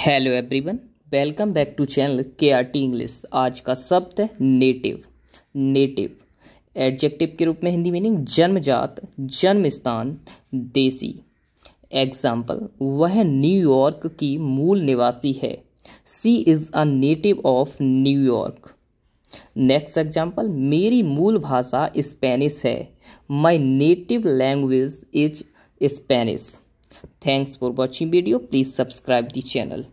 hello everyone welcome back to channel K R T English आज का शब्द है नेटिव नेटिव एडजेक्टिव के रूप में हिंदी मीनिंग जन्मजात जन्म स्थान देसी एग्जाम्पल वह न्यूयॉर्क की मूल निवासी है she is a native of New York next example मेरी मूल भाषा स्पेनिश है my native language is Spanish thanks for watching video please subscribe the channel